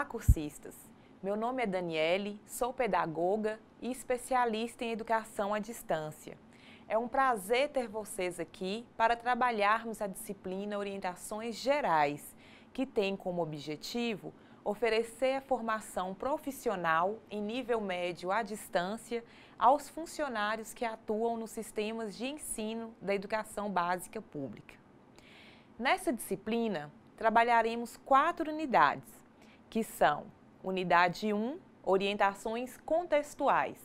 Olá, cursistas! Meu nome é Daniele, sou pedagoga e especialista em educação à distância. É um prazer ter vocês aqui para trabalharmos a disciplina Orientações Gerais, que tem como objetivo oferecer a formação profissional em nível médio à distância aos funcionários que atuam nos sistemas de ensino da educação básica pública. Nessa disciplina, trabalharemos quatro unidades que são unidade 1, orientações contextuais.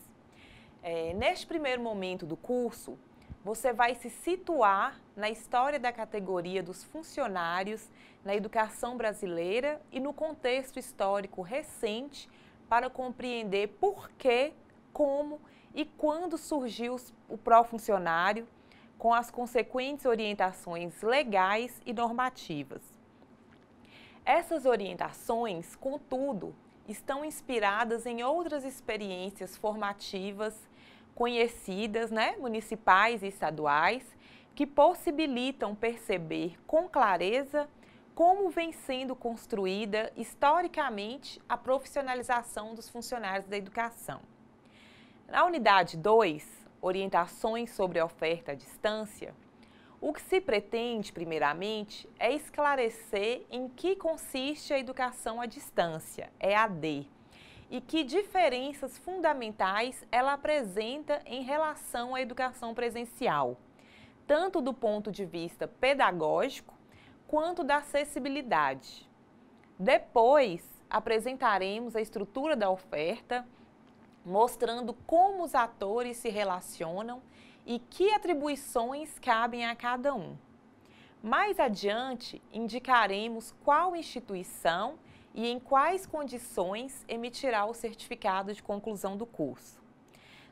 É, neste primeiro momento do curso, você vai se situar na história da categoria dos funcionários na educação brasileira e no contexto histórico recente para compreender por que, como e quando surgiu o pró-funcionário, com as consequentes orientações legais e normativas. Essas orientações, contudo, estão inspiradas em outras experiências formativas conhecidas, né, municipais e estaduais, que possibilitam perceber com clareza como vem sendo construída historicamente a profissionalização dos funcionários da educação. Na unidade 2, Orientações sobre a oferta à distância, o que se pretende, primeiramente, é esclarecer em que consiste a educação à distância, EAD, e que diferenças fundamentais ela apresenta em relação à educação presencial, tanto do ponto de vista pedagógico quanto da acessibilidade. Depois, apresentaremos a estrutura da oferta, mostrando como os atores se relacionam e que atribuições cabem a cada um. Mais adiante, indicaremos qual instituição e em quais condições emitirá o certificado de conclusão do curso.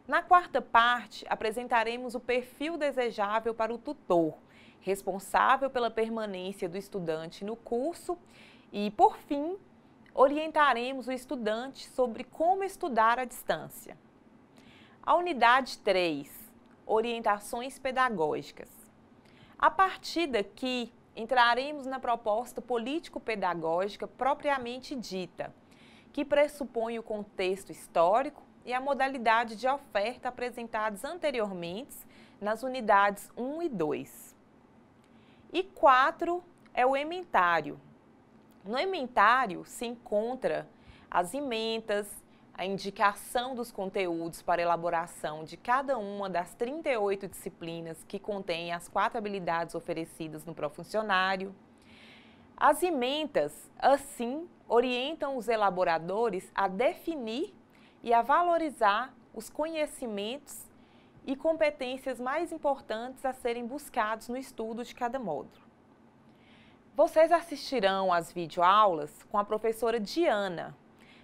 Na quarta parte, apresentaremos o perfil desejável para o tutor, responsável pela permanência do estudante no curso, e, por fim, orientaremos o estudante sobre como estudar à distância. A unidade 3, orientações pedagógicas. A partir daqui, entraremos na proposta político-pedagógica propriamente dita, que pressupõe o contexto histórico e a modalidade de oferta apresentados anteriormente nas unidades 1 e 2. E 4 é o ementário. No ementário se encontra as emendas, a indicação dos conteúdos para elaboração de cada uma das 38 disciplinas que contêm as quatro habilidades oferecidas no profissionário. As ementas, assim, orientam os elaboradores a definir e a valorizar os conhecimentos e competências mais importantes a serem buscados no estudo de cada módulo. Vocês assistirão às videoaulas com a professora Diana,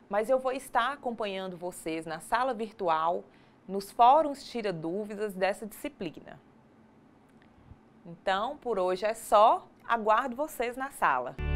mas eu vou estar acompanhando vocês na sala virtual, nos fóruns Tira Dúvidas dessa disciplina. Então, por hoje é só. Aguardo vocês na sala.